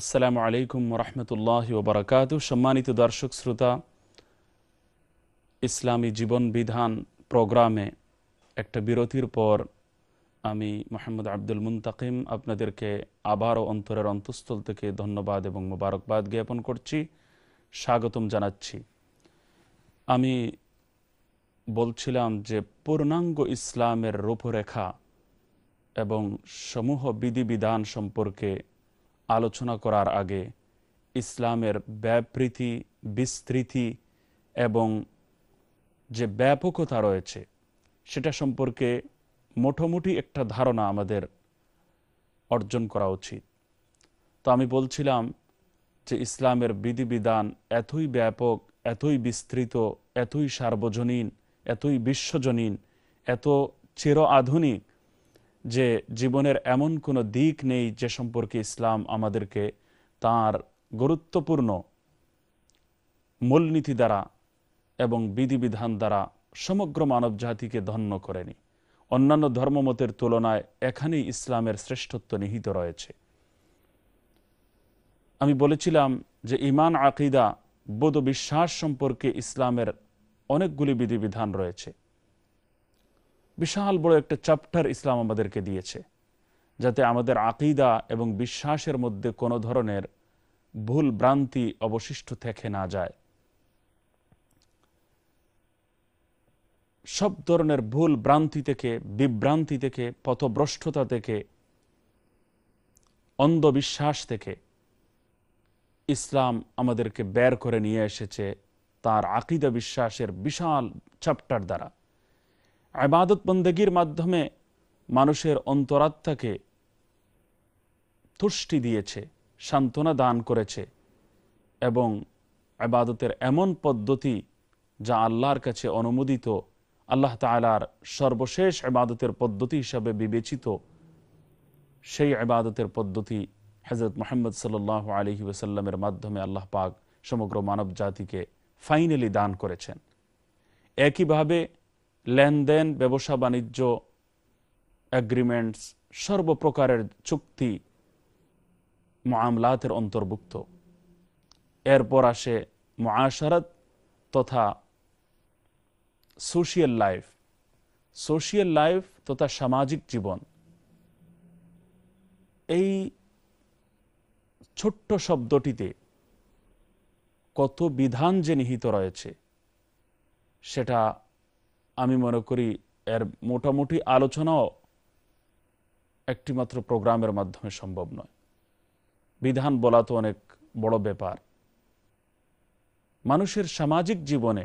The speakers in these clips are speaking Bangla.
আসসালামু আলাইকুম রহমতুল্লাহ ওবরাকাত সম্মানিত দর্শক শ্রোতা ইসলামী জীবন বিধান প্রোগ্রামে একটা বিরতির পর আমি মোহাম্মদ আব্দুল মুন্তাকিম আপনাদেরকে আবারও অন্তরের অন্তঃস্থল থেকে ধন্যবাদ এবং মোবারকবাদ জ্ঞাপন করছি স্বাগতম জানাচ্ছি আমি বলছিলাম যে পূর্ণাঙ্গ ইসলামের রূপরেখা এবং সমূহ বিধিবিধান সম্পর্কে আলোচনা করার আগে ইসলামের ব্যাপৃতি বিস্তৃতি এবং যে ব্যাপকতা রয়েছে সেটা সম্পর্কে মোটামুটি একটা ধারণা আমাদের অর্জন করা উচিত তো আমি বলছিলাম যে ইসলামের বিধিবিধান এতই ব্যাপক এতই বিস্তৃত এতই সার্বজনীন এতই বিশ্বজনীন এত চির আধুনিক যে জীবনের এমন কোনো দিক নেই যে সম্পর্কে ইসলাম আমাদেরকে তার গুরুত্বপূর্ণ মূলনীতি দ্বারা এবং বিধিবিধান দ্বারা সমগ্র মানব জাতিকে ধন্য করেনি অন্যান্য ধর্মমতের তুলনায় এখানেই ইসলামের শ্রেষ্ঠত্ব নিহিত রয়েছে আমি বলেছিলাম যে ইমান আকিদা বোধ বিশ্বাস সম্পর্কে ইসলামের অনেকগুলি বিধিবিধান রয়েছে বিশাল বড় একটা চ্যাপ্টার ইসলাম আমাদেরকে দিয়েছে যাতে আমাদের আকিদা এবং বিশ্বাসের মধ্যে কোনো ধরনের ভুল ভ্রান্তি অবশিষ্ট থেকে না যায় সব ধরনের ভুল ভ্রান্তি থেকে বিভ্রান্তি থেকে পথভ্রষ্টতা থেকে অন্ধবিশ্বাস থেকে ইসলাম আমাদেরকে বের করে নিয়ে এসেছে তার আকিদা বিশ্বাসের বিশাল চ্যাপ্টার দ্বারা আবাদত বন্দেগীর মাধ্যমে মানুষের অন্তরাত্মাকে তুষ্টি দিয়েছে সান্ত্বনা দান করেছে এবং আবাদতের এমন পদ্ধতি যা আল্লাহর কাছে অনুমোদিত আল্লাহ তালার সর্বশেষ আবাদতের পদ্ধতি হিসাবে বিবেচিত সেই আবাদতের পদ্ধতি হজরত মোহাম্মদ সাল্লাহ আলহি ওসাল্লামের মাধ্যমে আল্লাহ পাক সমগ্র মানব জাতিকে ফাইনালি দান করেছেন একইভাবে লেনদেন ব্যবসা বাণিজ্য অ্যাগ্রিমেন্টস সর্বপ্রকারের চুক্তি মামলাতের অন্তর্ভুক্ত এরপর আসে মহাসারত তথা সোশিয়াল লাইফ সোশিয়াল লাইফ তথা সামাজিক জীবন এই ছোট্ট শব্দটিতে কত বিধান যে নিহিত রয়েছে সেটা আমি মনে করি এর মোটামুটি আলোচনাও একটিমাত্র প্রোগ্রামের মাধ্যমে সম্ভব নয় বিধান বলা তো অনেক বড় ব্যাপার মানুষের সামাজিক জীবনে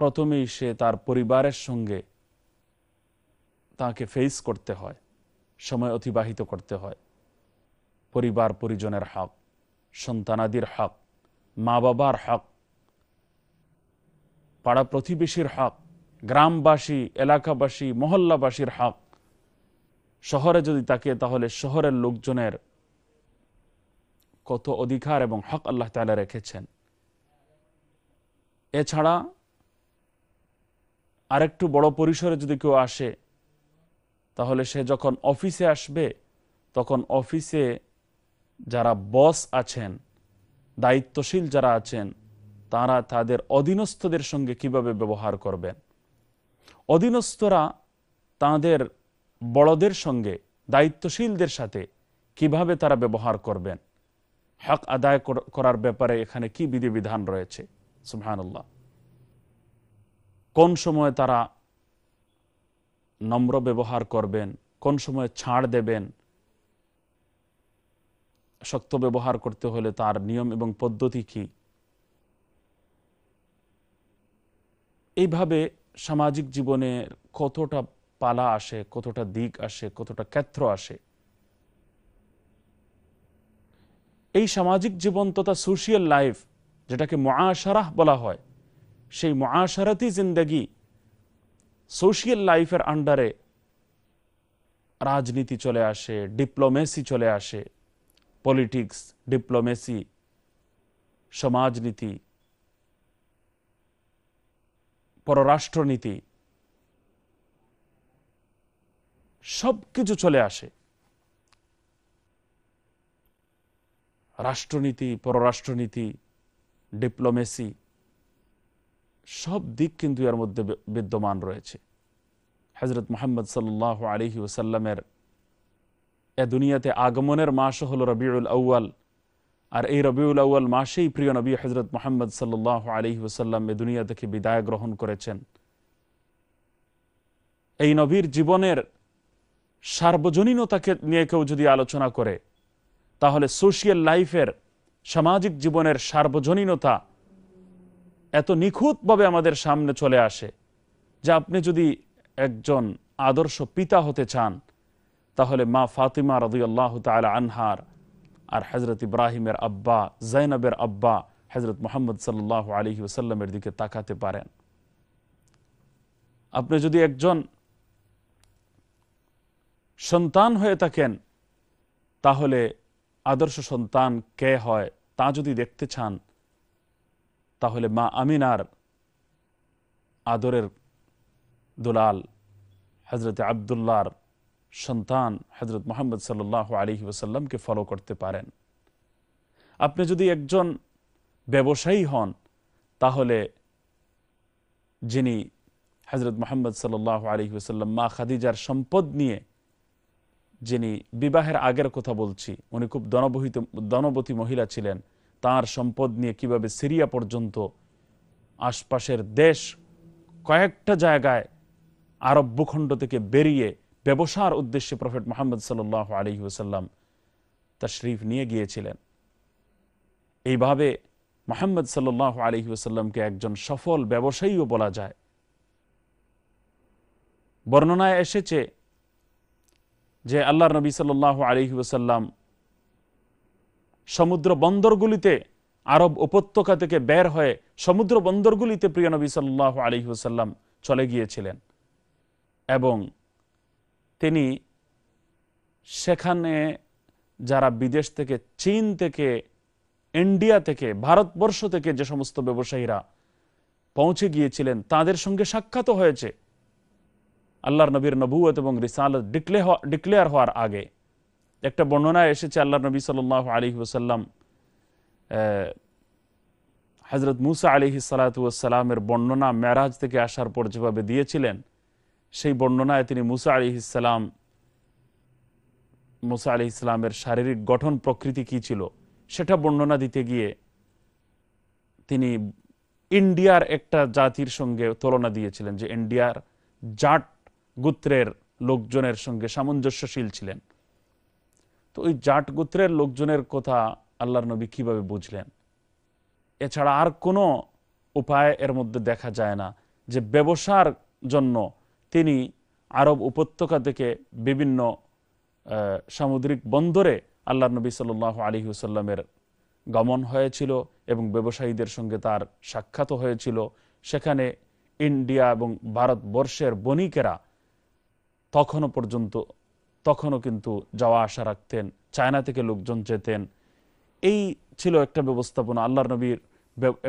প্রথমেই সে তার পরিবারের সঙ্গে তাকে ফেস করতে হয় সময় অতিবাহিত করতে হয় পরিবার পরিজনের হক সন্তানাদির হক মা বাবার হক পাড়া প্রতিবেশীর হক গ্রামবাসী এলাকাবাসী মহল্লাবাসীর হক শহরে যদি তাকে তাহলে শহরের লোকজনের কত অধিকার এবং হক আল্লাহ তালা রেখেছেন এছাড়া আরেকটু বড় পরিসরে যদি কেউ আসে তাহলে সে যখন অফিসে আসবে তখন অফিসে যারা বস আছেন দায়িত্বশীল যারা আছেন তারা তাদের অধীনস্থদের সঙ্গে কিভাবে ব্যবহার করবেন অধীনস্থরা তাদের বড়দের সঙ্গে দায়িত্বশীলদের সাথে কিভাবে তারা ব্যবহার করবেন হক আদায় করার ব্যাপারে এখানে কি বিধিবিধান রয়েছে সুহানুল্লাহ কোন সময় তারা নম্র ব্যবহার করবেন কোন সময় ছাড় দেবেন শক্ত ব্যবহার করতে হলে তার নিয়ম এবং পদ্ধতি কি এইভাবে সামাজিক জীবনে কতটা পালা আসে কতটা দিক আসে কতটা ক্ষেত্র আসে এই সামাজিক জীবন তথা সোশিয়াল লাইফ যেটাকে মহাশারাহ বলা হয় সেই মহাশারাতি জিন্দগি সোশিয়াল লাইফের আন্ডারে রাজনীতি চলে আসে ডিপ্লোমেসি চলে আসে পলিটিক্স ডিপ্লোমেসি সমাজনীতি পররাষ্ট্রনীতি সব কিছু চলে আসে রাষ্ট্রনীতি পররাষ্ট্রনীতি ডিপ্লোমেসি সব দিক কিন্তু এর মধ্যে বিদ্যমান রয়েছে হজরত মোহাম্মদ সাল্লাহ আলহি ওসাল্লামের এ দুনিয়াতে আগমনের মাসও হলো রবিউল আউ্য়াল আর এই রবিউল আউ্য়াল মাসেই প্রিয় নবী হজরত মোহাম্মদ সাল্লাহ আলহি ওসাল্লাম এ দুনিয়া থেকে বিদায় গ্রহণ করেছেন এই নবীর জীবনের সার্বজনীনতাকে নিয়ে কেউ যদি আলোচনা করে তাহলে সোশিয়াল লাইফের সামাজিক জীবনের সার্বজনীনতা এত নিখুঁতভাবে আমাদের সামনে চলে আসে যে আপনি যদি একজন আদর্শ পিতা হতে চান তাহলে মা ফাতিমা রদুয়াল্লাহ আনহার আর হজরত ইব্রাহিমের আব্বা জৈনবের আব্বা হজরত মোহাম্মদ সাল্লাহ আলহি ওসাল্লামের দিকে তাকাতে পারেন আপনি যদি একজন সন্তান হয়ে থাকেন তাহলে আদর্শ সন্তান কে হয় তা যদি দেখতে চান তাহলে মা আমিনার আদরের দুলাল হজরত আবদুল্লার সন্তান হজরত মোহাম্মদ সাল আলী ওসাল্লামকে ফলো করতে পারেন আপনি যদি একজন ব্যবসায়ী হন তাহলে যিনি হজরত মোহাম্মদ সাল আলী ওসাল্লাম মা খাদিজার সম্পদ নিয়ে যিনি বিবাহের আগের কথা বলছি উনি খুব দনবহিত দনবতী মহিলা ছিলেন তার সম্পদ নিয়ে কিভাবে সিরিয়া পর্যন্ত আশপাশের দেশ কয়েকটা জায়গায় আরব ভূখণ্ড থেকে বেরিয়ে ব্যবসার উদ্দেশ্যে প্রফেট মোহাম্মদ সাল আলহি ওসাল্লাম শরীফ নিয়ে গিয়েছিলেন এইভাবে মোহাম্মদ সাল্লাহ আলহি ওসাল্লামকে একজন সফল ব্যবসায়ীও বলা যায় বর্ণনায় এসেছে যে আল্লাহ নবী সাল আলহি ওসাল্লাম সমুদ্র বন্দরগুলিতে আরব উপত্যকা থেকে বের হয়ে সমুদ্র বন্দরগুলিতে প্রিয় নবী সাল্লাহ ওসাল্লাম চলে গিয়েছিলেন এবং তিনি সেখানে যারা বিদেশ থেকে চীন থেকে ইন্ডিয়া থেকে ভারতবর্ষ থেকে যে সমস্ত ব্যবসায়ীরা পৌঁছে গিয়েছিলেন তাদের সঙ্গে সাক্ষাৎ হয়েছে আল্লাহর নবীর নবুয়ত এবং রিসাল ডিক্লেয়ার হওয়ার আগে একটা বর্ণনা এসেছে আল্লাহ নবী সাল আলী ওসাল্লাম হজরত মুসা আলিহি সালাতামের বর্ণনা মেরাজ থেকে আসার পর যেভাবে দিয়েছিলেন সেই বর্ণনায় তিনি মুসা আলি ইসলাম মুসা আলি ইসলামের শারীরিক গঠন প্রকৃতি কি ছিল সেটা বর্ণনা দিতে গিয়ে তিনি ইন্ডিয়ার একটা জাতির সঙ্গে তুলনা দিয়েছিলেন যে ইন্ডিয়ার জাট গোত্রের লোকজনের সঙ্গে সামঞ্জস্যশীল ছিলেন তো ওই জাট গোত্রের লোকজনের কথা আল্লাহর নবী কীভাবে বুঝলেন এছাড়া আর কোনো উপায় এর মধ্যে দেখা যায় না যে ব্যবসার জন্য তিনি আরব উপত্যকা থেকে বিভিন্ন সামুদ্রিক বন্দরে আল্লাহ নবী সাল আলী হুসাল্লামের গমন হয়েছিল এবং ব্যবসায়ীদের সঙ্গে তার সাক্ষাৎ হয়েছিল সেখানে ইন্ডিয়া এবং ভারতবর্ষের বণিকেরা তখনও পর্যন্ত তখনও কিন্তু যাওয়া আসা রাখতেন চায়না থেকে লোকজন যেতেন এই ছিল একটা ব্যবস্থাপনা আল্লাহ নবীর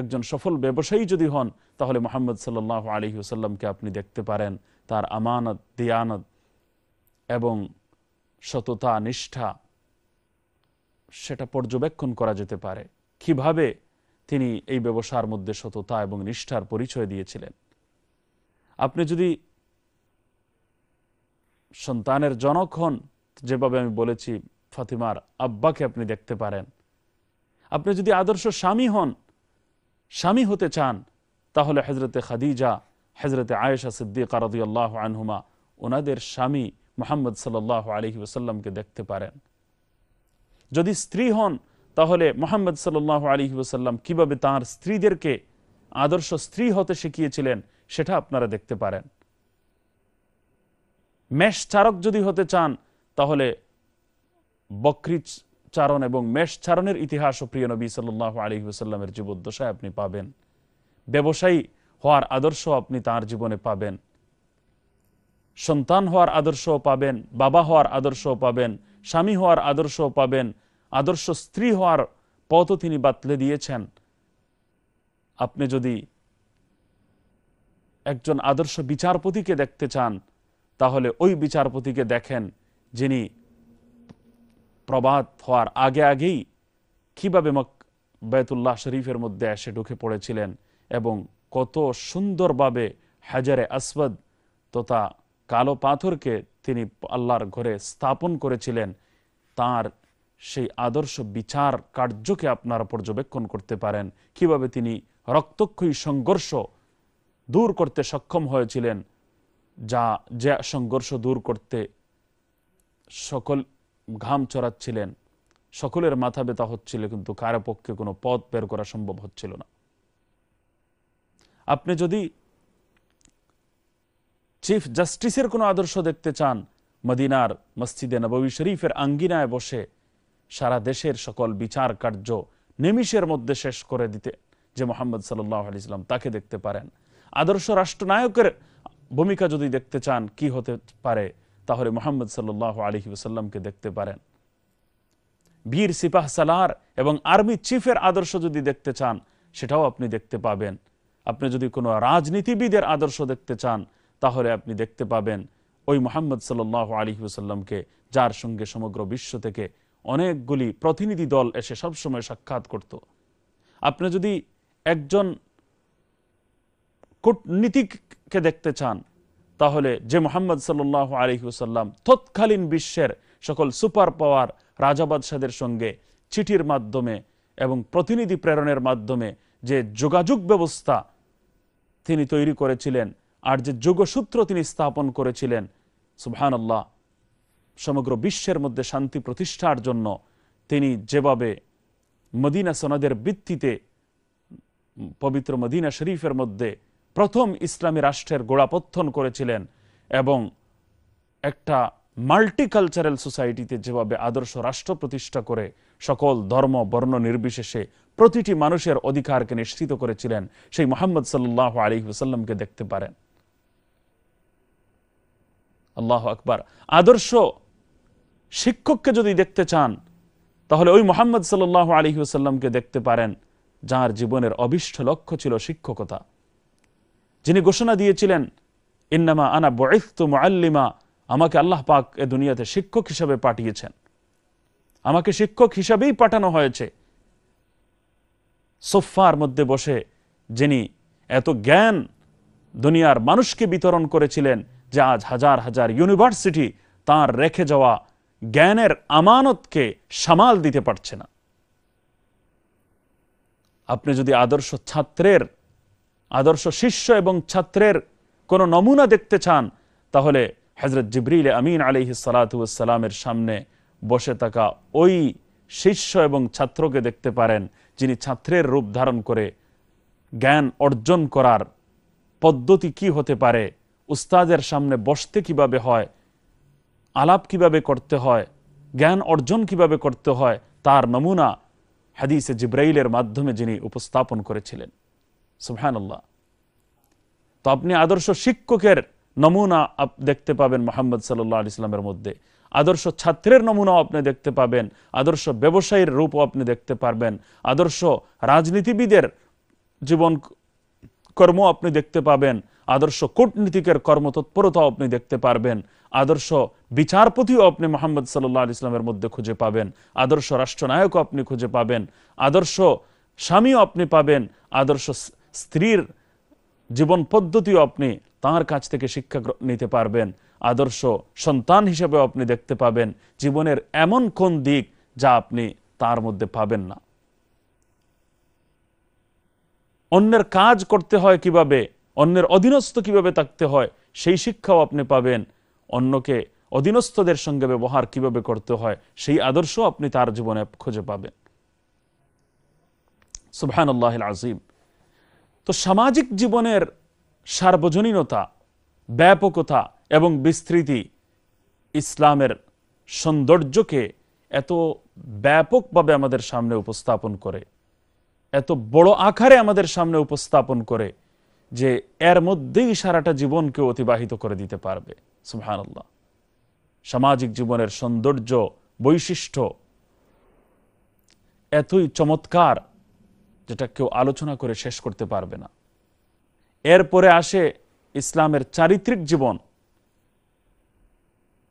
একজন সফল ব্যবসায়ী যদি হন তাহলে মোহাম্মদ সাল্লাহ আলী হুসাল্লামকে আপনি দেখতে পারেন তার আমানত দিয়ানত এবং সততা নিষ্ঠা সেটা পর্যবেক্ষণ করা যেতে পারে কিভাবে তিনি এই ব্যবসার মধ্যে সততা এবং নিষ্ঠার পরিচয় দিয়েছিলেন আপনি যদি সন্তানের জনক হন যেভাবে আমি বলেছি ফাতিমার আব্বাকে আপনি দেখতে পারেন আপনি যদি আদর্শ স্বামী হন স্বামী হতে চান তাহলে হজরতে খাদিজা হজরত আয়েশা সিদ্দিক আরদিয়াল্লাহ আনহুমা ওনাদের স্বামী মোহাম্মদ সাল্লাহ আলহি ওসাল্লামকে দেখতে পারেন যদি স্ত্রী হন তাহলে মোহাম্মদ সাল্লাহ আলহি ওসাল্লাম কিভাবে তাঁর স্ত্রীদেরকে আদর্শ স্ত্রী হতে শিখিয়েছিলেন সেটা আপনারা দেখতে পারেন মেষ চারক যদি হতে চান তাহলে বকরি চারণ এবং মেষ চারণের ইতিহাসও প্রিয় নবী সাল্লাহ আলহি ওসাল্লামের জীবদ্দশায় আপনি পাবেন ব্যবসায়ী হওয়ার আদর্শ আপনি তার জীবনে পাবেন সন্তান হওয়ার আদর্শ পাবেন বাবা হওয়ার আদর্শ পাবেন স্বামী হওয়ার আদর্শ পাবেন আদর্শ স্ত্রী হওয়ার পথও তিনি বাতলে দিয়েছেন আপনি যদি একজন আদর্শ বিচারপতিকে দেখতে চান তাহলে ওই বিচারপতিকে দেখেন যিনি প্রবাদ হওয়ার আগে আগেই কীভাবে বেতুল্লাহ শরীফের মধ্যে এসে ঢুকে পড়েছিলেন এবং কত সুন্দরভাবে হাজারে আসবাদ তথা কালো পাথরকে তিনি আল্লাহর ঘরে স্থাপন করেছিলেন তার সেই আদর্শ বিচার কার্যকে আপনারা পর্যবেক্ষণ করতে পারেন কিভাবে তিনি রক্তক্ষয়ী সংঘর্ষ দূর করতে সক্ষম হয়েছিলেন যা যে সংঘর্ষ দূর করতে সকল ঘাম চড়াচ্ছিলেন সকলের মাথা ব্যথা হচ্ছিল কিন্তু কারো পক্ষে কোনো পথ বের করা সম্ভব হচ্ছিল না আপনি যদি চিফ জাস্টিসের কোনো আদর্শ দেখতে চান মদিনার মসজিদে নবী শরীফের আঙ্গিনায় বসে সারা দেশের সকল বিচার কার্য নিমিষের মধ্যে শেষ করে দিতে যে মোহাম্মদ সাল্লাহ তাকে দেখতে পারেন আদর্শ রাষ্ট্রনায়কের ভূমিকা যদি দেখতে চান কি হতে পারে তাহলে মোহাম্মদ সাল্লাহ আলহি ওসাল্লামকে দেখতে পারেন বীর সিপাহ সালার এবং আর্মি চিফের আদর্শ যদি দেখতে চান সেটাও আপনি দেখতে পাবেন আপনি যদি কোনো রাজনীতিবিদের আদর্শ দেখতে চান তাহলে আপনি দেখতে পাবেন ওই মোহাম্মদ সাল্লাহ আলিহাসাল্লামকে যার সঙ্গে সমগ্র বিশ্ব থেকে অনেকগুলি প্রতিনিধি দল এসে সবসময় সাক্ষাৎ করত আপনি যদি একজন কূটনীতিককে দেখতে চান তাহলে যে মোহাম্মদ সাল্লাহ আলিহাসাল্লাম তৎকালীন বিশ্বের সকল সুপার পাওয়ার রাজাবাদশাদের সঙ্গে চিঠির মাধ্যমে এবং প্রতিনিধি প্রেরণের মাধ্যমে যে যোগাযোগ ব্যবস্থা তিনি তৈরি করেছিলেন আর যে যোগসূত্র তিনি স্থাপন করেছিলেন সুবহান আল্লাহ সমগ্র বিশ্বের মধ্যে শান্তি প্রতিষ্ঠার জন্য তিনি যেভাবে মদিনা সনাদের ভিত্তিতে পবিত্র মদিনা শরীফের মধ্যে প্রথম ইসলামী রাষ্ট্রের গোড়াপত্থন করেছিলেন এবং একটা মাল্টিকালচারাল সোসাইটিতে যেভাবে আদর্শ রাষ্ট্র প্রতিষ্ঠা করে সকল ধর্ম বর্ণ নির্বিশেষে প্রতিটি মানুষের অধিকারকে নিশ্চিত করেছিলেন সেই মোহাম্মদ সাল্লাহ আলিহাসাল্লামকে দেখতে পারেন আল্লাহ আকবার আদর্শ শিক্ষককে যদি দেখতে চান তাহলে ওই মোহাম্মদ সাল্লাহ আলিহাসাল্লামকে দেখতে পারেন যার জীবনের অবিষ্ট লক্ষ্য ছিল শিক্ষকতা যিনি ঘোষণা দিয়েছিলেন ইন্নামা আনা বয়স্ত মোয়াল্লিমা আমাকে আল্লাহ পাক এ দুনিয়াতে শিক্ষক হিসেবে পাঠিয়েছেন আমাকে শিক্ষক হিসাবেই পাঠানো হয়েছে সোফার মধ্যে বসে যিনি এত জ্ঞান দুনিয়ার মানুষকে বিতরণ করেছিলেন যে আজ হাজার হাজার ইউনিভার্সিটি তার রেখে যাওয়া জ্ঞানের আমানতকে সামাল দিতে পারছে না আপনি যদি আদর্শ ছাত্রের আদর্শ শিষ্য এবং ছাত্রের কোনো নমুনা দেখতে চান তাহলে হজরত জিবরিল আমিন আলিহি সালাতামের সামনে বসে থাকা ওই শিষ্য এবং ছাত্রকে দেখতে পারেন যিনি ছাত্রের রূপ ধারণ করে জ্ঞান অর্জন করার পদ্ধতি কি হতে পারে উস্তাদের সামনে বসতে কিভাবে হয় আলাপ কিভাবে করতে হয় জ্ঞান অর্জন কিভাবে করতে হয় তার নমুনা হাদিসে জিব্রাইলের মাধ্যমে যিনি উপস্থাপন করেছিলেন সুবহানাল্লাহ তো আপনি আদর্শ শিক্ষকের নমুনা দেখতে পাবেন মোহাম্মদ সাল্লাহ ইসলামের মধ্যে আদর্শ ছাত্রের নমুনাও আপনি দেখতে পাবেন আদর্শ ব্যবসায়ীর রূপও আপনি দেখতে পারবেন আদর্শ রাজনীতিবিদের জীবন কর্ম আপনি দেখতে পাবেন আদর্শ কূটনীতিকের কর্মতৎপরতাও আপনি দেখতে পারবেন আদর্শ বিচারপতিও আপনি মোহাম্মদ সাল্লাহ ইসলামের মধ্যে খুঁজে পাবেন আদর্শ রাষ্ট্রনায়কও আপনি খুঁজে পাবেন আদর্শ স্বামীও আপনি পাবেন আদর্শ স্ত্রীর জীবন পদ্ধতিও আপনি তাঁর কাছ থেকে শিক্ষা নিতে পারবেন আদর্শ সন্তান হিসেবে আপনি দেখতে পাবেন জীবনের এমন কোন দিক যা আপনি তার মধ্যে পাবেন না অন্যের কাজ করতে হয় কিভাবে অন্যের অধীনস্থ কিভাবে থাকতে হয় সেই শিক্ষাও আপনি পাবেন অন্যকে অধীনস্থদের সঙ্গে ব্যবহার কিভাবে করতে হয় সেই আদর্শ আপনি তার জীবনে খুঁজে পাবেন সুবহান আজিম তো সামাজিক জীবনের সার্বজনীনতা ব্যাপকতা এবং বিস্তৃতি ইসলামের সৌন্দর্যকে এত ব্যাপকভাবে আমাদের সামনে উপস্থাপন করে এত বড় আকারে আমাদের সামনে উপস্থাপন করে যে এর মধ্যেই সারাটা জীবনকে অতিবাহিত করে দিতে পারবে সুহানাল্লাহ সামাজিক জীবনের সৌন্দর্য বৈশিষ্ট্য এতই চমৎকার যেটা কেউ আলোচনা করে শেষ করতে পারবে না এরপরে আসে ইসলামের চারিত্রিক জীবন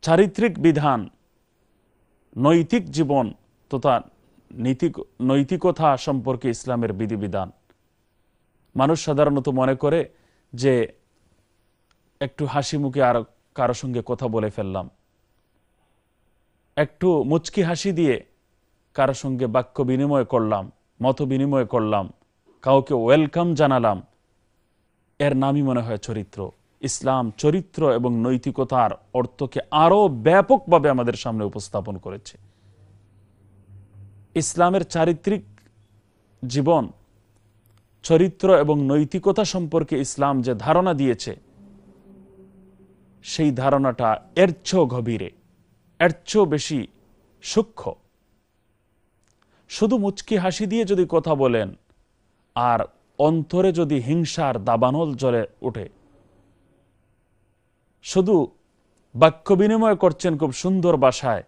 চারিত্রিক বিধান নৈতিক জীবন তথা নীতি নৈতিকতা সম্পর্কে ইসলামের বিধিবিধান মানুষ সাধারণত মনে করে যে একটু হাসি মুখে আর কারো সঙ্গে কথা বলে ফেললাম একটু মুচকি হাসি দিয়ে কারো সঙ্গে বাক্য বিনিময় করলাম মত বিনিময় করলাম কাউকে ওয়েলকাম জানালাম এর নামই মনে হয় চরিত্র ইসলাম চরিত্র এবং নৈতিকতার অর্থকে আরো ব্যাপকভাবে আমাদের সামনে উপস্থাপন করেছে ইসলামের চারিত্রিক জীবন চরিত্র এবং নৈতিকতা সম্পর্কে ইসলাম যে ধারণা দিয়েছে সেই ধারণাটা এর গভীরে এর বেশি সূক্ষ্ম শুধু মুচকি হাসি দিয়ে যদি কথা বলেন আর অন্তরে যদি হিংসার দাবানল জ্বলে ওঠে শুধু বাক্য বিনিময় করছেন খুব সুন্দর বাসায়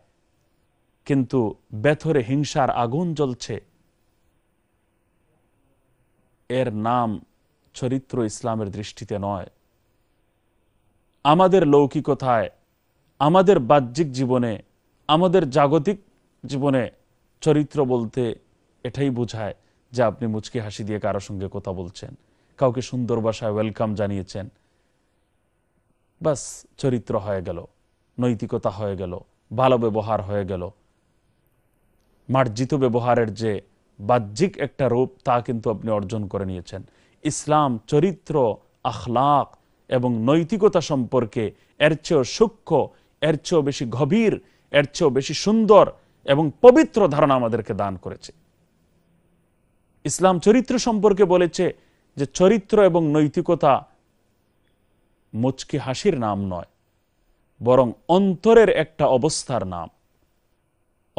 কিন্তু বেথরে হিংসার আগুন জ্বলছে এর নাম চরিত্র ইসলামের দৃষ্টিতে নয় আমাদের লৌকিকতায় আমাদের বাহ্যিক জীবনে আমাদের জাগতিক জীবনে চরিত্র বলতে এটাই বোঝায় যে আপনি মুচকি হাসি দিয়ে কারো সঙ্গে কথা বলছেন কাউকে সুন্দর বাসায় ওয়েলকাম জানিয়েছেন বাস চরিত্র হয়ে গেল নৈতিকতা হয়ে গেল ভালো ব্যবহার হয়ে গেল মার্জিত ব্যবহারের যে বাহ্যিক একটা রূপ তা কিন্তু আপনি অর্জন করে নিয়েছেন ইসলাম চরিত্র আখলাক এবং নৈতিকতা সম্পর্কে এর চেয়েও সূক্ষ্ম এর চেয়েও বেশি গভীর এর চেয়েও বেশি সুন্দর এবং পবিত্র ধারণা আমাদেরকে দান করেছে ইসলাম চরিত্র সম্পর্কে বলেছে যে চরিত্র এবং নৈতিকতা মুচকি হাসির নাম নয় বরং অন্তরের একটা অবস্থার নাম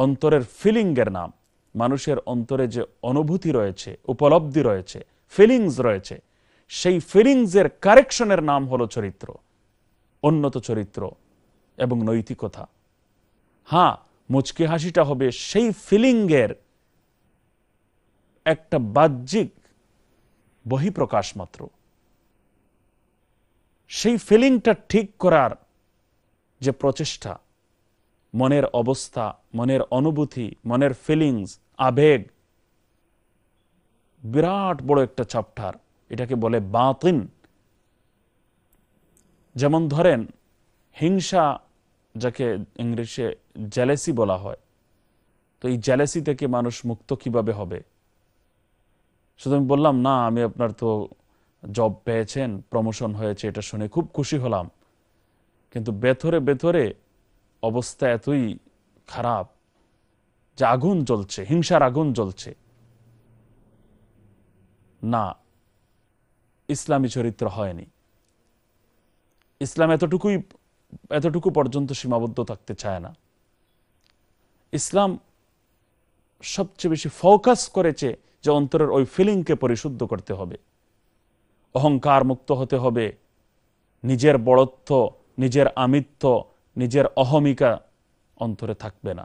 অন্তরের ফিলিংয়ের নাম মানুষের অন্তরে যে অনুভূতি রয়েছে উপলব্ধি রয়েছে ফিলিংস রয়েছে সেই ফিলিংসের কারেকশনের নাম হলো চরিত্র উন্নত চরিত্র এবং নৈতিকতা হ্যাঁ মুচকি হাসিটা হবে সেই ফিলিংয়ের একটা বাহ্যিক বহিঃপ্রকাশ মাত্র সেই ফিলিংটা ঠিক করার যে প্রচেষ্টা মনের অবস্থা মনের অনুভূতি মনের ফিলিংস আবেগ বিরাট বড় একটা চ্যাপ্টার এটাকে বলে বাতিন যেমন ধরেন হিংসা যাকে ইংরেজে জ্যালেসি বলা হয় তো এই জ্যালেসি থেকে মানুষ মুক্ত কিভাবে হবে শুধু আমি বললাম না আমি আপনার তো জব পেয়েছেন প্রমোশন হয়েছে এটা শুনে খুব খুশি হলাম কিন্তু বেথরে বেথরে অবস্থা এতই খারাপ যে আগুন জ্বলছে হিংসার আগুন জ্বলছে না ইসলামী চরিত্র হয়নি ইসলাম এতটুকুই এতটুকু পর্যন্ত সীমাবদ্ধ থাকতে চায় না ইসলাম সবচেয়ে বেশি ফোকাস করেছে যে অন্তরের ওই ফিলিংকে পরিশুদ্ধ করতে হবে অহংকার মুক্ত হতে হবে নিজের বড়ত্ব নিজের আমিত্ব নিজের অহমিকা অন্তরে থাকবে না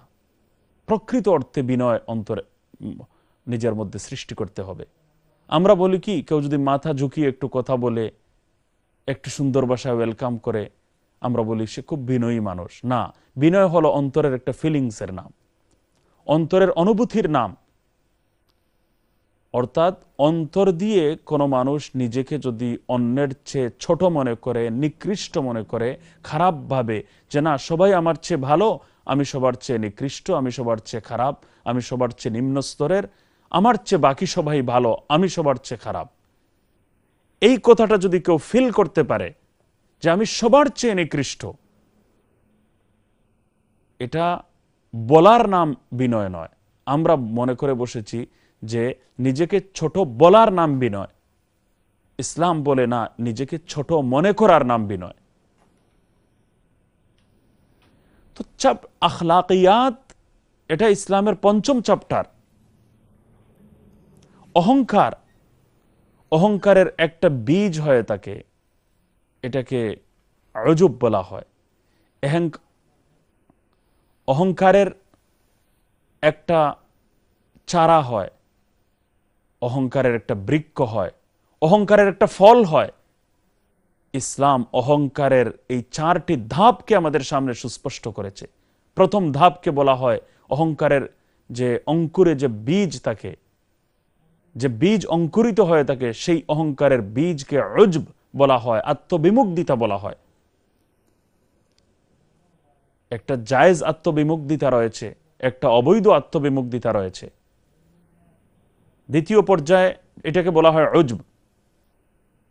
প্রকৃত অর্থে বিনয় অন্তরে নিজের মধ্যে সৃষ্টি করতে হবে আমরা বলি কি কেউ যদি মাথা ঝুঁকিয়ে একটু কথা বলে একটু সুন্দর ভাষায় ওয়েলকাম করে আমরা বলি সে খুব বিনয়ী মানুষ না বিনয় হলো অন্তরের একটা ফিলিংসের নাম অন্তরের অনুভূতির নাম অর্থাৎ অন্তর দিয়ে কোনো মানুষ নিজেকে যদি অন্যের চেয়ে ছোট মনে করে নিকৃষ্ট মনে করে খারাপ ভাবে যে না সবাই আমার চেয়ে ভালো আমি সবার চেয়ে নিকৃষ্ট আমি সবার চেয়ে খারাপ আমি সবার চেয়ে নিম্ন স্তরের আমার চেয়ে বাকি সবাই ভালো আমি সবার চেয়ে খারাপ এই কথাটা যদি কেউ ফিল করতে পারে যে আমি সবার চেয়ে নিকৃষ্ট এটা বলার নাম বিনয় নয় আমরা মনে করে বসেছি যে নিজেকে ছোট বলার নাম বিনয় ইসলাম বলে না নিজেকে ছোট মনে করার নাম বিনয় তো চাপ আখলাকিয়াত এটা ইসলামের পঞ্চম চ্যাপ্টার অহংকার অহংকারের একটা বীজ হয়ে থাকে এটাকে অজুব বলা হয় এহঙ্ক অহংকারের একটা চারা হয় অহংকারের একটা বৃক্ষ হয় অহংকারের একটা ফল হয় ইসলাম অহংকারের এই চারটি ধাপকে আমাদের সামনে সুস্পষ্ট করেছে প্রথম ধাপকে বলা হয় অহংকারের যে অঙ্কুরে যে বীজ থাকে যে বীজ অঙ্কুরিত হয়ে থাকে সেই অহংকারের বীজকে অজব বলা হয় আত্মবিমুগ্ধিতা বলা হয় একটা জায়েজ আত্মবিমুগ্ধিতা রয়েছে একটা অবৈধ আত্মবিমুগ্ধিতা রয়েছে দ্বিতীয় পর্যায়ে এটাকে বলা হয় অজব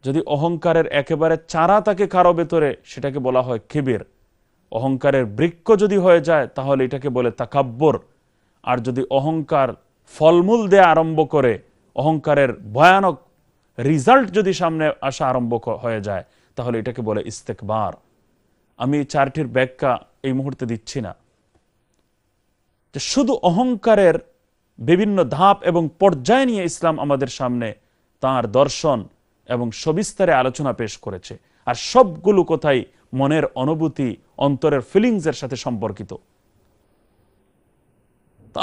যদি অহংকারের একেবারে চারা তাকে কারো ভেতরে সেটাকে বলা হয় খেবের অহংকারের বৃক্ষ যদি হয়ে যায় তাহলে এটাকে বলে তাকাব্বর আর যদি অহংকার ফলমূল দেয়া আরম্ভ করে অহংকারের ভয়ানক রিজাল্ট যদি সামনে আসা আরম্ভ হয়ে যায় তাহলে এটাকে বলে ইস্তেকবার আমি চারটির ব্যাখ্যা এই মুহূর্তে দিচ্ছি না যে শুধু অহংকারের বিভিন্ন ধাপ এবং পর্যায় নিয়ে ইসলাম আমাদের সামনে তার দর্শন এবং সবিস্তারে আলোচনা পেশ করেছে আর সবগুলো কোথায় মনের অনুভূতি অন্তরের ফিলিংসের সাথে সম্পর্কিত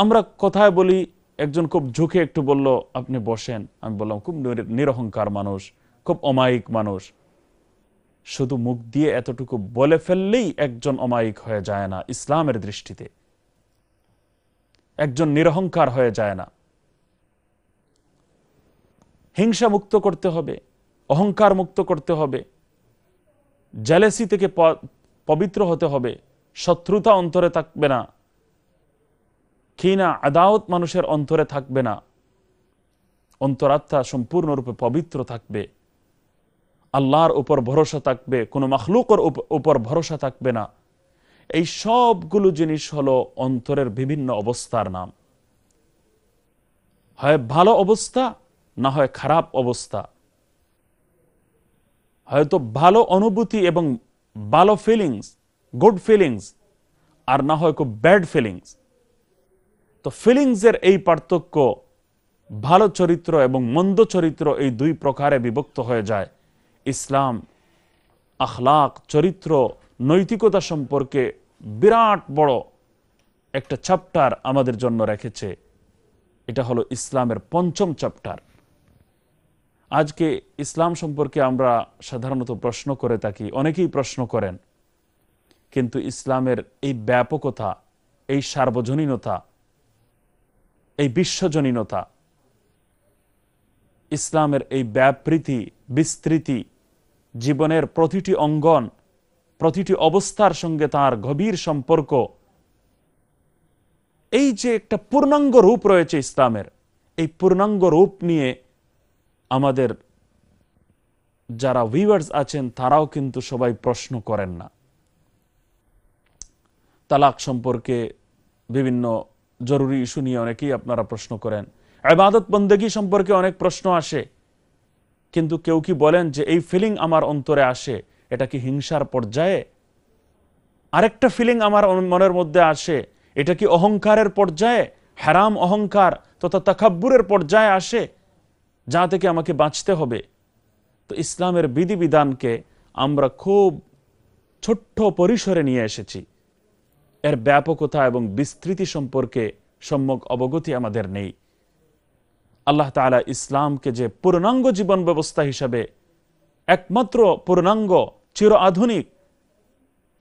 আমরা কথায় বলি একজন খুব ঝুঁকে একটু বলল আপনি বসেন আমি বললাম খুব নিরহংকার মানুষ খুব অমায়িক মানুষ শুধু মুখ দিয়ে এতটুকু বলে ফেললেই একজন অমায়িক হয়ে যায় না ইসলামের দৃষ্টিতে একজন নিরহংকার হয়ে যায় না হিংসা মুক্ত করতে হবে অহংকার মুক্ত করতে হবে জ্যালেসি থেকে পবিত্র হতে হবে শত্রুতা অন্তরে থাকবে না খিনা আদাওত মানুষের অন্তরে থাকবে না অন্তরাত্মা সম্পূর্ণরূপে পবিত্র থাকবে আল্লাহর উপর ভরসা থাকবে কোনো মখলুকর উপর ভরসা থাকবে না এই সবগুলো জিনিস হলো অন্তরের বিভিন্ন অবস্থার নাম হয় ভালো অবস্থা না হয় খারাপ অবস্থা হয়তো ভালো অনুভূতি এবং ভালো ফিলিংস গুড ফিলিংস আর না হয় খুব ব্যাড ফিলিংস তো ফিলিংসের এই পার্থক্য ভালো চরিত্র এবং মন্দ চরিত্র এই দুই প্রকারে বিভক্ত হয়ে যায় ইসলাম আখলাক চরিত্র নৈতিকতা সম্পর্কে বিরাট বড় একটা চ্যাপ্টার আমাদের জন্য রেখেছে এটা হলো ইসলামের পঞ্চম চ্যাপ্টার আজকে ইসলাম সম্পর্কে আমরা সাধারণত প্রশ্ন করে থাকি অনেকেই প্রশ্ন করেন কিন্তু ইসলামের এই ব্যাপকতা এই সার্বজনীনতা এই বিশ্বজনীনতা ইসলামের এই ব্যাপৃতি বিস্তৃতি জীবনের প্রতিটি অঙ্গন প্রতিটি অবস্থার সঙ্গে তার গভীর সম্পর্ক এই যে একটা পূর্ণাঙ্গ রূপ রয়েছে ইসলামের এই পূর্ণাঙ্গ রূপ নিয়ে আমাদের যারা উইভার্স আছেন তারাও কিন্তু সবাই প্রশ্ন করেন না তালাক সম্পর্কে বিভিন্ন জরুরি ইস্যু নিয়ে অনেকেই আপনারা প্রশ্ন করেন আবাদত বন্দেগী সম্পর্কে অনেক প্রশ্ন আসে কিন্তু কেউ কি বলেন যে এই ফিলিং আমার অন্তরে আসে এটা কি হিংসার পর্যায়ে আরেকটা ফিলিং আমার মনের মধ্যে আসে এটা কি অহংকারের পর্যায়ে হ্যারাম অহংকার তথা তাকাব্বুরের পর্যায়ে আসে যা থেকে আমাকে বাঁচতে হবে তো ইসলামের বিধিবিধানকে আমরা খুব ছোট্ট পরিসরে নিয়ে এসেছি এর ব্যাপকতা এবং বিস্তৃতি সম্পর্কে সম্যক অবগতি আমাদের নেই আল্লাহ তালা ইসলামকে যে পূর্ণাঙ্গ জীবন ব্যবস্থা হিসাবে একমাত্র পূর্ণাঙ্গ চির আধুনিক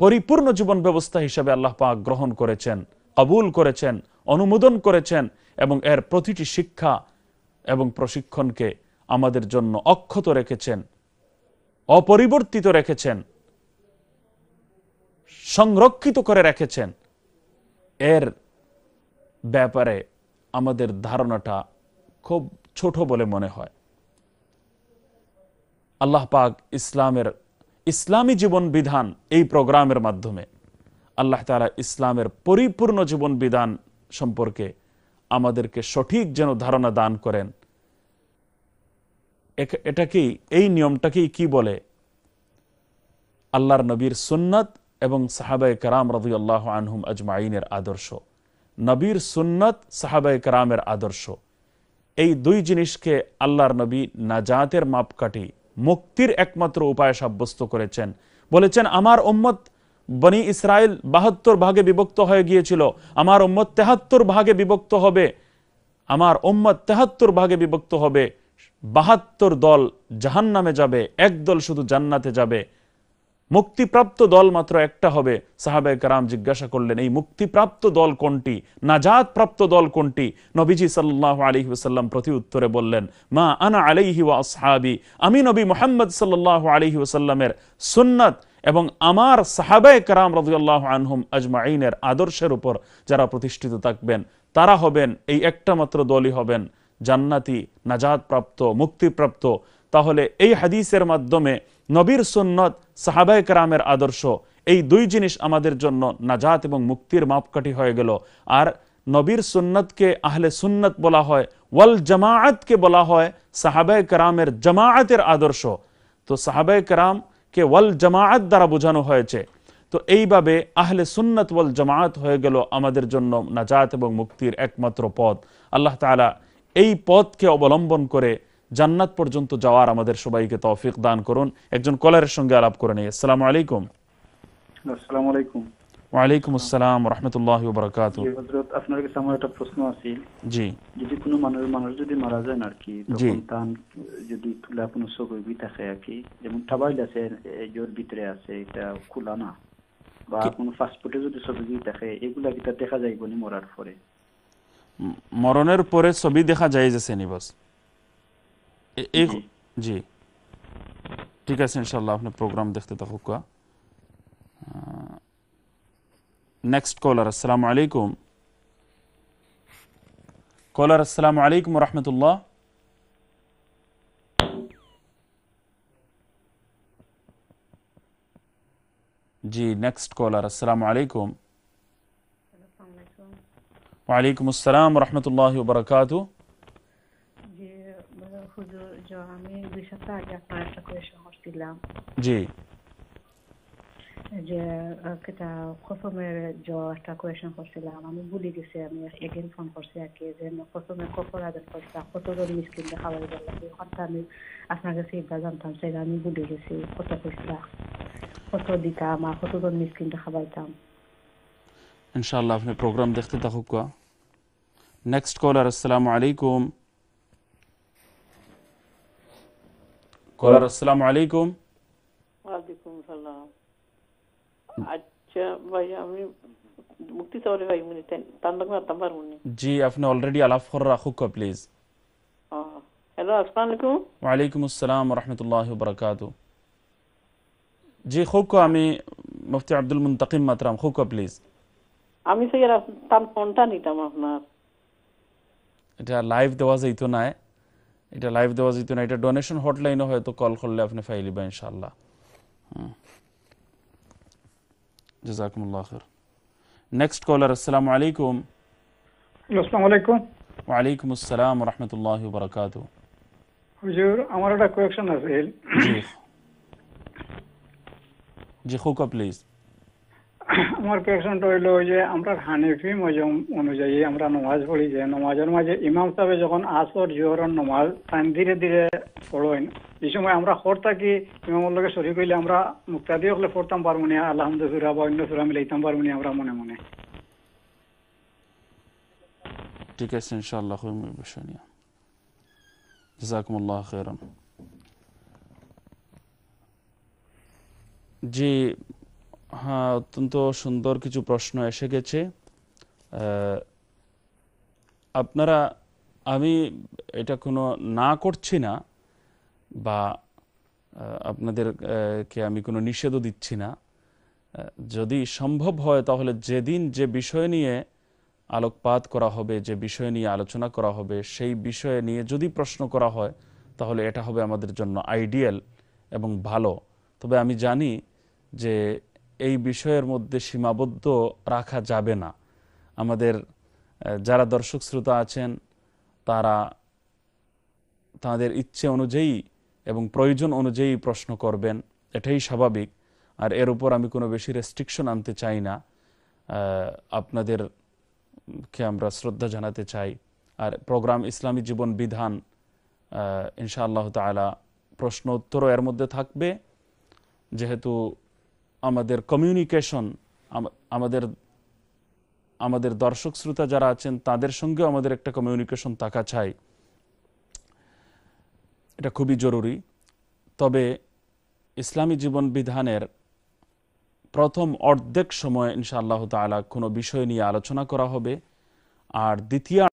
পরিপূর্ণ জীবন ব্যবস্থা হিসাবে আল্লাহ পাক গ্রহণ করেছেন কবুল করেছেন অনুমোদন করেছেন এবং এর প্রতিটি শিক্ষা এবং প্রশিক্ষণকে আমাদের জন্য অক্ষত রেখেছেন অপরিবর্তিত রেখেছেন সংরক্ষিত করে রেখেছেন এর ব্যাপারে আমাদের ধারণাটা খুব ছোট বলে মনে হয় আল্লাহ পাক ইসলামের ইসলামী জীবন বিধান এই প্রোগ্রামের মাধ্যমে আল্লাহ তালা ইসলামের পরিপূর্ণ জীবন বিধান সম্পর্কে আমাদেরকে সঠিক যেন ধারণা দান করেন এটাকেই এই নিয়মটাকেই কি বলে আল্লাহর নবীর সুন্নত এবং সাহাবায় কারাম রবি আল্লাহ আনহুম আজমাইনের আদর্শ নবীর সুন্নত সাহাবায় কারামের আদর্শ এই দুই জিনিসকে আল্লাহর নবী নাজাতের মাপকাঠি মুক্তির একমাত্র উপায় সাব্যস্ত করেছেন বলেছেন আমার ওম্মত বনি ইসরায়েল বাহাত্তর ভাগে বিভক্ত হয়ে গিয়েছিল আমার ওম্মত তেহাত্তর ভাগে বিভক্ত হবে আমার ওম্মত তেহাত্তর ভাগে বিভক্ত হবে বাহাত্তর দল জাহান নামে যাবে এক দল শুধু জান্নাতে যাবে মুক্তিপ্রাপ্ত দল মাত্র একটা হবে সাহাবে কারাম জিজ্ঞাসা করলেন এই মুক্তিপ্রাপ্ত দল কোনটি নাজাদ প্রাপ্ত দল কোনটি নবীজি সাল্লাহ আলী ওসাল্লাম প্রতি উত্তরে বললেন মা আনা আলিহি ওয়া সাহাবি আমি নবী মোহাম্মদ সাল্লাহ আলিহি ওসাল্লামের সুন্নাত এবং আমার সাহাবে কারাম রাজুল্লাহ আনহুম আজমাইনের আদর্শের উপর যারা প্রতিষ্ঠিত থাকবেন তারা হবেন এই একটা মাত্র দলই হবেন জান্নাতি নাজাদ প্রাপ্ত মুক্তিপ্রাপ্ত তাহলে এই হাদিসের মাধ্যমে নবীর সন্ন্যত সাহাবায় কারামের আদর্শ এই দুই জিনিস আমাদের জন্য নাজাত এবং মুক্তির মাপকাঠি হয়ে গেল আর নবীর সুন্নতকে আহলে সুন্নত বলা হয় ওয়াল জামায়াতকে বলা হয় সাহাবায় কারামের জামায়াতের আদর্শ তো সাহাবায় কারামকে ওয়াল জামায়াত দ্বারা বোঝানো হয়েছে তো এইভাবে আহলে সুন্নত ওয়াল জামায়াত হয়ে গেল আমাদের জন্য নাজাত এবং মুক্তির একমাত্র পথ আল্লাহ তালা এই পথকে অবলম্বন করে জান্নাত পর্যন্ত যাওয়ার আমাদের সবাইকে তৌফিক দান করুন একজন কলারের সঙ্গে আলাপ করে নিয়ে আসসালামু আলাইকুম আসসালামু আলাইকুম ওয়ালাইকুম আসসালাম রাহমাতুল্লাহি ওয়া বারাকাতুহু জি হযরত আপনার কাছে আমার একটা প্রশ্ন আছে জি যদি কোনো মানুষ মানুষ যদি মারা যায় আর কি তখন তান যদি তুলা কোনো সগবি থাকে আর কি যেমন টাবাইল আছে জোর ভিতরে আছে এটা খোলা না বা কোনো পাসপোর্টে যদি সবই সগবি থাকে এগুলা কি তা দেখা যায় বলে মরার পরে মরণের পরে ছবি দেখা যায় যে সেনিবাস ایک جی ٹھیک ہے سر ان شاء اپنے پروگرام دیکھتے تک تو نیکسٹ کالر السلام علیکم کالر السلام علیکم ورحمۃ اللہ جی نیکسٹ کالر السلام علیکم وعلیکم السلام ورحمۃ اللہ وبرکاتہ আমি দুই সপ্তাহ আগে আপনার একটা কোয়েশন জি যে একটা কসমের জ একটা কোয়েশন করছিলাম আমি ভুলে গেছি আমি এগেন ফোন করছি আর কি যে কসমের কফর আদান করছিলাম কত জন মিসকিনকে খাবার হঠাৎ আমি আপনার কাছে জানতাম সেটা আমি ভুলে গেছি কত পয়সা কত দিতাম আর কত জন মিসকিনকে খাবারতাম ইনশাআল্লাহ আপনি প্রোগ্রাম দেখতে থাকুক নেক্সট কলার আসসালামু আলাইকুম কলার আসসালাম আলাইকুম ওয়ালাইকুম সালাম আচ্ছা ভাই আমি মুক্তি চাওয়ারে ভাই মনে তার নামে আতাম পারবো জি আপনি অলরেডি আলাপ করে রাখুক প্লিজ হ্যালো আসসালামু আলাইকুম ওয়ালাইকুম আসসালাম ওয়া রাহমাতুল্লাহি ওয়া বারাকাতু জি খুক আমি মুফতি আব্দুল মুনতাকিম মাতরাম খুক প্লিজ আমি সেই তার ফোনটা নিতাম আপনার এটা লাইভ দেওয়া যাইতো না এটা লাইভ দেওয়া যেত না এটা ডোনেশন হটলাইনও হয়তো কল করলে আপনি ফাইলি বা ইনশাল্লাহ জাজাকুমুল্লাহর নেক্সট কলার আসসালামু আলাইকুম আসসালামু আলাইকুম ওয়ালাইকুম আসসালাম ওয়া রাহমাতুল্লাহি ওয়া বারাকাতুহু হুজুর আমার একটা কোয়েকশন আছে জি জি হুক আপ প্লিজ আমার কোয়েশনটা হইল যে আমরা হানিফি মজম অনুযায়ী আমরা নমাজ পড়ি যে নমাজের মাঝে ইমাম সাহেব যখন আসর জোহর নমাজ তান ধীরে ধীরে পড়েন এই সময় আমরা হর থাকি ইমামের লগে সরি হইলে আমরা মুক্তাদি হলে পড়তাম পারবো না সুরা বা অন্য সুরা মিলাইতাম পারবো না আমরা মনে মনে ঠিক আছে ইনশাআল্লাহ বিষয় নিয়ে জি হ্যাঁ অত্যন্ত সুন্দর কিছু প্রশ্ন এসে গেছে আপনারা আমি এটা কোনো না করছি না বা আপনাদেরকে আমি কোনো নিষেধও দিচ্ছি না যদি সম্ভব হয় তাহলে যেদিন যে বিষয় নিয়ে আলোকপাত করা হবে যে বিষয় নিয়ে আলোচনা করা হবে সেই বিষয়ে নিয়ে যদি প্রশ্ন করা হয় তাহলে এটা হবে আমাদের জন্য আইডিয়াল এবং ভালো তবে আমি জানি যে এই বিষয়ের মধ্যে সীমাবদ্ধ রাখা যাবে না আমাদের যারা দর্শক শ্রোতা আছেন তারা তাদের ইচ্ছে অনুযায়ী এবং প্রয়োজন অনুযায়ী প্রশ্ন করবেন এটাই স্বাভাবিক আর এর উপর আমি কোনো বেশি রেস্ট্রিকশন আনতে চাই না আপনাদেরকে আমরা শ্রদ্ধা জানাতে চাই আর প্রোগ্রাম ইসলামী জীবন বিধান ইনশাআল্লাহ তালা প্রশ্ন উত্তরও এর মধ্যে থাকবে যেহেতু আমাদের কমিউনিকেশন আমাদের আমাদের দর্শক শ্রোতা যারা আছেন তাদের সঙ্গেও আমাদের একটা কমিউনিকেশন থাকা চাই এটা খুবই জরুরি তবে ইসলামী জীবন বিধানের প্রথম অর্ধেক সময় ইনশাআল্লাহ তালা কোনো বিষয় নিয়ে আলোচনা করা হবে আর দ্বিতীয়